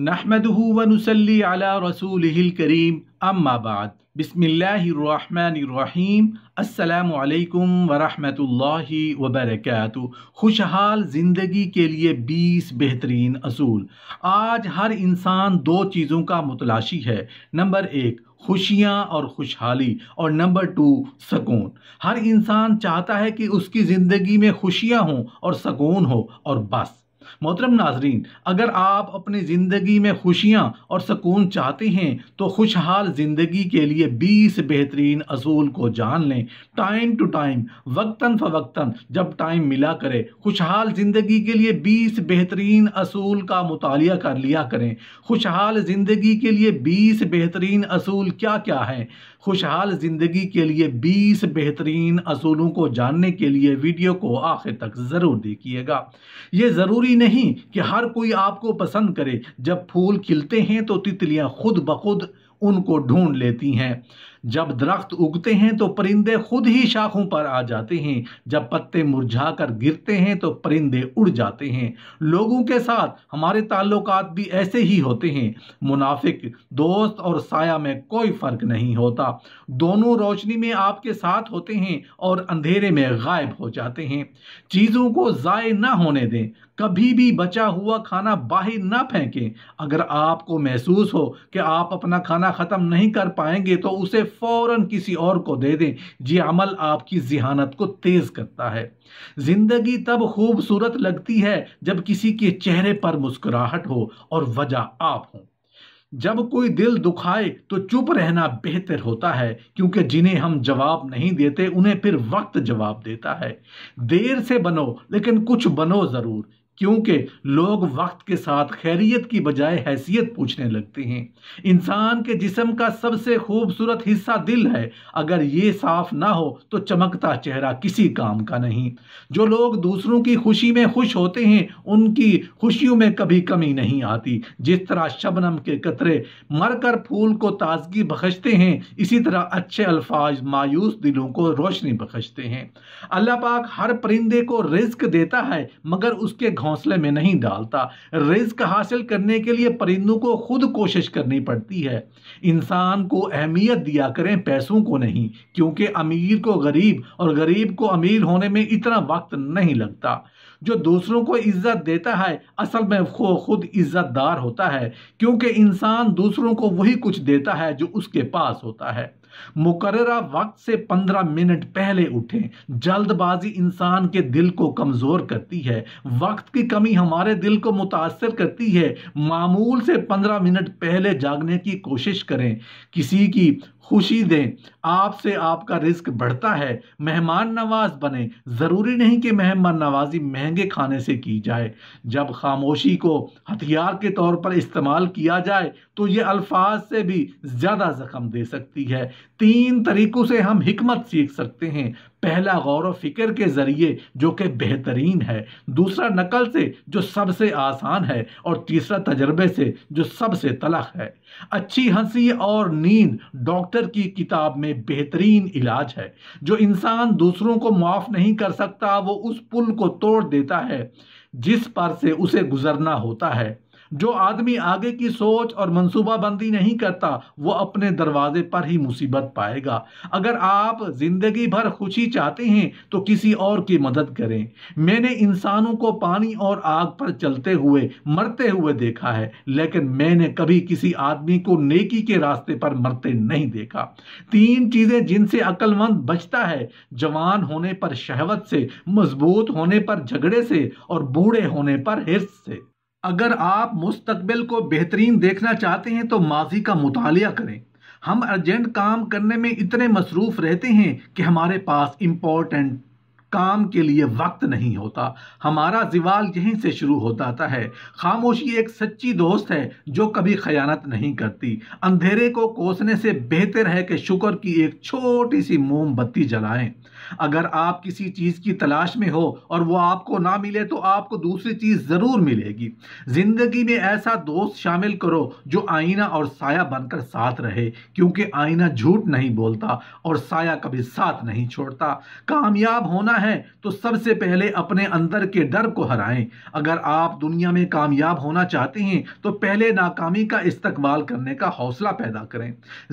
نحمده ونسلی علی رسوله الکریم اما بعد بسم اللہ الرحمن الرحیم السلام علیکم ورحمۃ اللہ وبرکاتہ خوشحال زندگی کے لیے بیس بہترین اصول آج ہر انسان دو چیزوں کا متلاشی ہے نمبر ایک خوشیاں اور خوشحالی اور نمبر ٹو سکون ہر انسان چاہتا ہے کہ اس کی زندگی میں خوشیاں ہوں اور سکون ہو اور بس محترم ناظرین اگر آپ اپنی زندگی میں خوشیاں اور سکون چاہتے ہیں تو خوشحال زندگی کے لیے بیس بہترین اصول کو جان لیں ٹائم ٹو ٹائم وقتاً فوقتاً جب ٹائم ملا کرے خوشحال زندگی کے لیے بیس بہترین اصول کا مطالعہ کر لیا کریں خوشحال زندگی کے لیے بیس بہترین اصول کیا کیا ہے خوشحال زندگی کے لیے بیس بہترین اصولوں کو جاننے کے لیے ویڈیو کو آخر تک ضرور دیکھیے گا یہ ضروری ضروری نہیں کہ ہر کوئی آپ کو پسند کرے جب پھول کھلتے ہیں تو تتلیاں خود بخود ان کو ڈھونڈ لیتی ہیں جب درخت اگتے ہیں تو پرندے خود ہی شاخوں پر آ جاتے ہیں جب پتے مرجھا کر گرتے ہیں تو پرندے اڑ جاتے ہیں لوگوں کے ساتھ ہمارے تعلقات بھی ایسے ہی ہوتے ہیں منافق دوست اور سایہ میں کوئی فرق نہیں ہوتا دونوں روشنی میں آپ کے ساتھ ہوتے ہیں اور اندھیرے میں غائب ہو جاتے ہیں چیزوں کو ضائع نہ ہونے دیں کبھی بھی بچا ہوا کھانا باہر نہ پھینکیں اگر آپ کو محسوس ہو کہ آپ اپنا کھانا ختم نہیں کر پائیں گے تو اسے فوراً کسی اور کو دے دیں یہ عمل آپ کی ذہانت کو تیز کرتا ہے زندگی تب خوبصورت لگتی ہے جب کسی کے چہرے پر مسکراہٹ ہو اور وجہ آپ ہوں جب کوئی دل دکھائے تو چپ رہنا بہتر ہوتا ہے کیونکہ جنہیں ہم جواب نہیں دیتے انہیں پھر وقت جواب دیتا ہے دیر سے بنو لیکن کچھ بنو ضرور کیونکہ لوگ وقت کے ساتھ خیریت کی بجائے حیثیت پوچھنے لگتے ہیں انسان کے جسم کا سب سے خوبصورت حصہ دل ہے اگر یہ صاف نہ ہو تو چمکتا چہرہ کسی کام کا نہیں جو لوگ دوسروں کی خوشی میں خوش ہوتے ہیں ان کی خوشیوں میں کبھی کمی نہیں آتی جس طرح شبنم کے قطرے مر کر پھول کو تازگی بخشتے ہیں اسی طرح اچھے الفاظ مایوس دلوں کو روشنی بخشتے ہیں اللہ پاک ہر پرندے کو رزق دیتا ہے مگر اس کے گھونسلے میں نہیں ڈالتا رزق حاصل کرنے کے لیے پرندوں کو خود کوشش کرنی پڑتی ہے انسان کو اہمیت دیا کریں پیسوں کو نہیں کیونکہ امیر کو غریب اور غریب کو امیر ہونے میں اتنا وقت نہیں لگتا جو دوسروں کو عزت دیتا ہے اصل میں خود عزت دار ہوتا ہے کیونکہ انسان دوسروں کو وہی کچھ دیتا ہے جو اس کے پاس ہوتا ہے مقررہ وقت سے پندرہ منٹ پہلے اٹھیں جلد بازی انسان کے دل کو کمزور کرتی ہے وقت کی کمی ہمارے دل کو متاثر کرتی ہے معمول سے پندرہ منٹ پہلے جاگنے کی کوشش کریں کسی کی خوشی دیں آپ سے آپ کا رزق بڑھتا ہے مہمان نواز بنیں ضروری نہیں کہ مہمان نوازی مہنگے کھانے سے کی جائے جب خاموشی کو ہتھیار کے طور پر استعمال کیا جائے تو یہ الفاظ سے بھی زیادہ زخم دے سکتی ہے تین طریقوں سے ہم حکمت سیکھ سکتے ہیں پہلا غور و فکر کے ذریعے جو کہ بہترین ہے دوسرا نقل سے جو سب سے آسان ہے اور تیسرا تجربے سے جو سب سے تلخ ہے اچھی ہنسی اور نیند ڈاکٹر کی کتاب میں بہترین علاج ہے جو انسان دوسروں کو معاف نہیں کر سکتا وہ اس پل کو توڑ دیتا ہے جس پر سے اسے گزرنا ہوتا ہے جو آدمی آگے کی سوچ اور منصوبہ بندی نہیں کرتا وہ اپنے دروازے پر ہی مصیبت پائے گا اگر آپ زندگی بھر خوشی چاہتے ہیں تو کسی اور کی مدد کریں میں نے انسانوں کو پانی اور آگ پر چلتے ہوئے مرتے ہوئے دیکھا ہے لیکن میں نے کبھی کسی آدمی کو نیکی کے راستے پر مرتے نہیں دیکھا تین چیزیں جن سے عقل مند بچتا ہے جوان ہونے پر شہوت سے مضبوط ہونے پر جھگڑے سے اور بوڑھے ہونے پر حرص سے اگر آپ مستقبل کو بہترین دیکھنا چاہتے ہیں تو ماضی کا مطالعہ کریں ہم ارجنٹ کام کرنے میں اتنے مصروف رہتے ہیں کہ ہمارے پاس امپورٹنٹ کام کے لیے وقت نہیں ہوتا ہمارا زوال یہیں سے شروع ہو جاتا ہے خاموشی ایک سچی دوست ہے جو کبھی خیانت نہیں کرتی اندھیرے کو کوسنے سے بہتر ہے کہ شکر کی ایک چھوٹی سی موم بتی جلائیں اگر آپ کسی چیز کی تلاش میں ہو اور وہ آپ کو نہ ملے تو آپ کو دوسری چیز ضرور ملے گی زندگی میں ایسا دوست شامل کرو جو آئینہ اور سایہ بن کر ساتھ رہے کیونکہ آئینہ جھوٹ نہیں بولتا اور سایہ کبھی ساتھ نہیں چھوڑتا کامیاب ہونا ہے تو سب سے پہلے اپنے اندر کے ڈر کو ہرائیں اگر آپ دنیا میں کامیاب ہونا چاہتے ہیں تو پہلے ناکامی کا استقبال کرنے کا حوصلہ پیدا کریں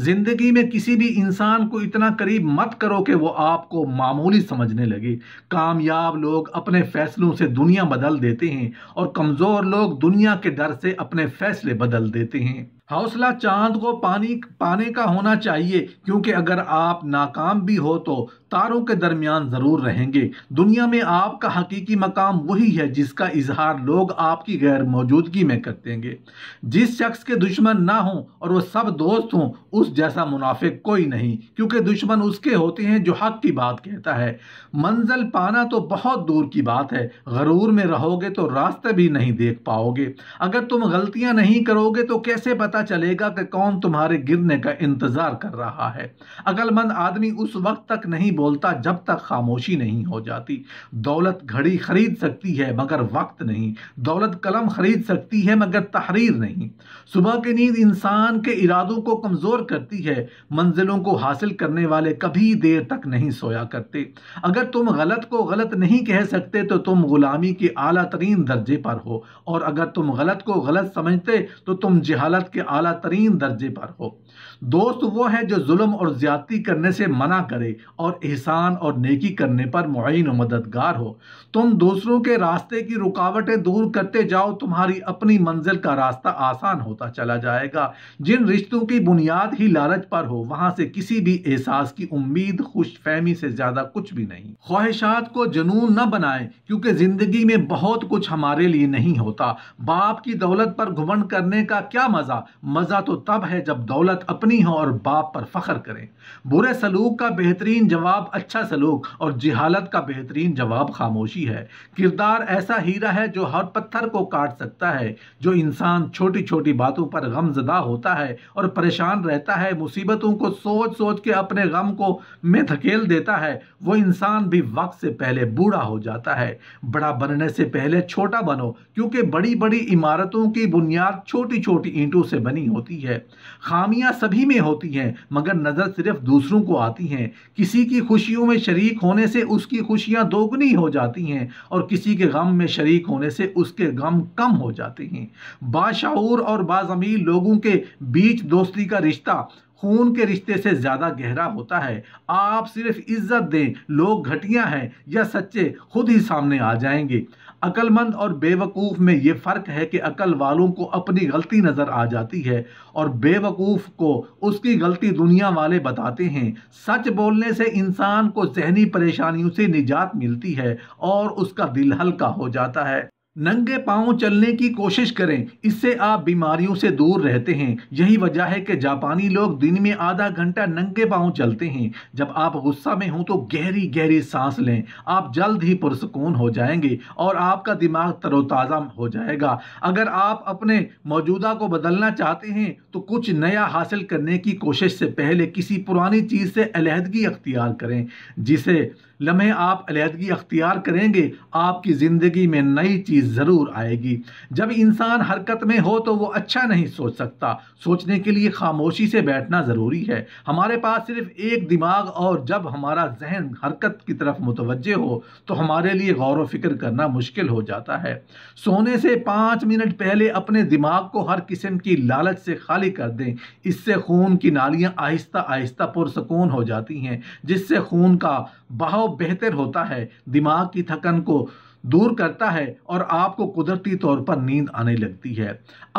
زندگی میں کسی بھی انسان کو اتنا قریب مت کرو کہ وہ آپ کو مار معمولی سمجھنے لگے کامیاب لوگ اپنے فیصلوں سے دنیا بدل دیتے ہیں اور کمزور لوگ دنیا کے در سے اپنے فیصلے بدل دیتے ہیں حوصلہ چاند کو پانی پانے کا ہونا چاہیے کیونکہ اگر آپ ناکام بھی ہو تو تاروں کے درمیان ضرور رہیں گے دنیا میں آپ کا حقیقی مقام وہی ہے جس کا اظہار لوگ آپ کی غیر موجودگی میں کرتے گے جس شخص کے دشمن نہ ہوں اور وہ سب دوست ہوں اس جیسا منافق کوئی نہیں کیونکہ دشمن اس کے ہوتے ہیں جو حق کی بات کہتا ہے منزل پانا تو بہت دور کی بات ہے غرور میں رہو گے تو راستہ بھی نہیں دیکھ پاؤ گے اگر تم غلطیاں نہیں کرو گے تو کیسے پتا پتہ چلے گا کہ کون تمہارے گرنے کا انتظار کر رہا ہے اگل مند آدمی اس وقت تک نہیں بولتا جب تک خاموشی نہیں ہو جاتی دولت گھڑی خرید سکتی ہے مگر وقت نہیں دولت کلم خرید سکتی ہے مگر تحریر نہیں صبح کے نیند انسان کے ارادوں کو کمزور کرتی ہے منزلوں کو حاصل کرنے والے کبھی دیر تک نہیں سویا کرتے اگر تم غلط کو غلط نہیں کہہ سکتے تو تم غلامی کے اعلیٰ ترین درجے پر ہو اور اگر تم غلط کو غلط سمجھتے تو تم جہالت کے اعلیٰ ترین درجے پر ہو دوست وہ ہے جو ظلم اور زیادتی کرنے سے منع کرے اور احسان اور نیکی کرنے پر معین و مددگار ہو تم دوسروں کے راستے کی رکاوٹیں دور کرتے جاؤ تمہاری اپنی منزل کا راستہ آسان ہوتا چلا جائے گا جن رشتوں کی بنیاد ہی لالچ پر ہو وہاں سے کسی بھی احساس کی امید خوش فہمی سے زیادہ کچھ بھی نہیں خواہشات کو جنون نہ بنائیں کیونکہ زندگی میں بہت کچھ ہمارے لیے نہیں ہوتا باپ کی دولت پر گبن کرنے کا کیا مزہ مزہ تو تب ہے جب دولت اپنی ہو اور باپ پر فخر کریں برے سلوک کا بہترین جواب اچھا سلوک اور جہالت کا بہترین جواب خاموشی ہے کردار ایسا ہیرا ہے جو ہر پتھر کو کاٹ سکتا ہے جو انسان چھوٹی چھوٹی باتوں پر غم زدہ ہوتا ہے اور پریشان رہتا ہے مصیبتوں کو سوچ سوچ کے اپنے غم کو میں تھکیل دیتا ہے وہ انسان بھی وقت سے پہلے بوڑھا ہو جاتا ہے بڑا بننے سے پہلے چھوٹا بنو کیونکہ بڑی بڑی عمارتوں کی بنیاد چھوٹی چھوٹی اینٹوں سے بنی ہوتی ہے خامیاں سبھی میں ہوتی ہیں مگر نظر صرف دوسروں کو آتی ہیں کسی کی خوشیوں میں شریک ہونے سے اس کی خوشیاں دوگنی ہو جاتی ہیں اور کسی کے غم میں شریک ہونے سے اس کے غم کم ہو جاتے ہیں باشعور اور بازمیر لوگوں کے بیچ دوستی کا رشتہ خون کے رشتے سے زیادہ گہرا ہوتا ہے آپ صرف عزت دیں لوگ گھٹیاں ہیں یا سچے خود ہی سامنے آ جائیں گے مند اور بے وقوف میں یہ فرق ہے کہ عقل والوں کو اپنی غلطی نظر آ جاتی ہے اور بے وقوف کو اس کی غلطی دنیا والے بتاتے ہیں سچ بولنے سے انسان کو ذہنی پریشانیوں سے نجات ملتی ہے اور اس کا دل ہلکا ہو جاتا ہے ننگے پاؤں چلنے کی کوشش کریں اس سے آپ بیماریوں سے دور رہتے ہیں یہی وجہ ہے کہ جاپانی لوگ دن میں آدھا گھنٹہ ننگے پاؤں چلتے ہیں جب آپ غصہ میں ہوں تو گہری گہری سانس لیں آپ جلد ہی پرسکون ہو جائیں گے اور آپ کا دماغ تر و تازہ ہو جائے گا اگر آپ اپنے موجودہ کو بدلنا چاہتے ہیں تو کچھ نیا حاصل کرنے کی کوشش سے پہلے کسی پرانی چیز سے علیحدگی اختیار کریں جسے لمحے آپ علیحدگی اختیار کریں گے آپ کی زندگی میں نئی چیز ضرور آئے گی جب انسان حرکت میں ہو تو وہ اچھا نہیں سوچ سکتا سوچنے کے لیے خاموشی سے بیٹھنا ضروری ہے ہمارے پاس صرف ایک دماغ اور جب ہمارا ذہن حرکت کی طرف متوجہ ہو تو ہمارے لیے غور و فکر کرنا مشکل ہو جاتا ہے سونے سے پانچ منٹ پہلے اپنے دماغ کو ہر قسم کی لالچ سے خالی کر دیں اس سے خون کی نالیاں آہستہ آہستہ پرسکون ہو جاتی ہیں جس سے خون کا بہاؤ بہتر ہوتا ہے دماغ کی تھکن کو دور کرتا ہے اور آپ کو قدرتی طور پر نیند آنے لگتی ہے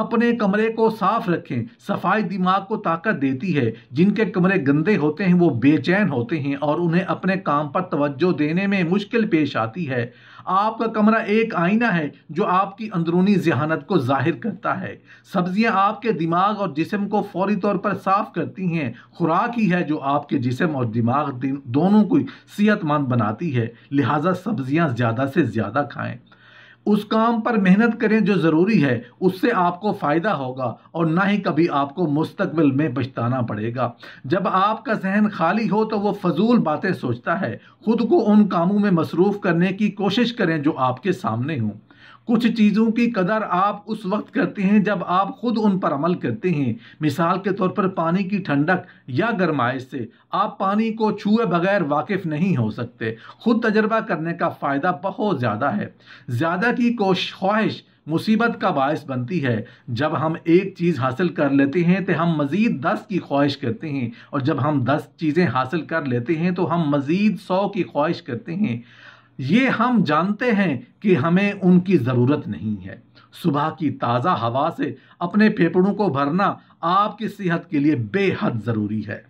اپنے کمرے کو صاف رکھیں صفائی دماغ کو طاقت دیتی ہے جن کے کمرے گندے ہوتے ہیں وہ بے چین ہوتے ہیں اور انہیں اپنے کام پر توجہ دینے میں مشکل پیش آتی ہے آپ کا کمرہ ایک آئینہ ہے جو آپ کی اندرونی ذہانت کو ظاہر کرتا ہے سبزیاں آپ کے دماغ اور جسم کو فوری طور پر صاف کرتی ہیں خوراک ہی ہے جو آپ کے جسم اور دماغ دونوں کو صحت مند بناتی ہے لہٰذا سبزیاں زیادہ سے زیادہ کھائیں اس کام پر محنت کریں جو ضروری ہے اس سے آپ کو فائدہ ہوگا اور نہ ہی کبھی آپ کو مستقبل میں پچھتانا پڑے گا جب آپ کا ذہن خالی ہو تو وہ فضول باتیں سوچتا ہے خود کو ان کاموں میں مصروف کرنے کی کوشش کریں جو آپ کے سامنے ہوں کچھ چیزوں کی قدر آپ اس وقت کرتے ہیں جب آپ خود ان پر عمل کرتے ہیں مثال کے طور پر پانی کی ٹھنڈک یا گرمائش سے آپ پانی کو چھوئے بغیر واقف نہیں ہو سکتے خود تجربہ کرنے کا فائدہ بہت زیادہ ہے زیادہ کی کوش خواہش مصیبت کا باعث بنتی ہے جب ہم ایک چیز حاصل کر لیتے ہیں تو ہم مزید دس کی خواہش کرتے ہیں اور جب ہم دس چیزیں حاصل کر لیتے ہیں تو ہم مزید سو کی خواہش کرتے ہیں یہ ہم جانتے ہیں کہ ہمیں ان کی ضرورت نہیں ہے صبح کی تازہ ہوا سے اپنے پھیپڑوں کو بھرنا آپ کی صحت کے لیے بے حد ضروری ہے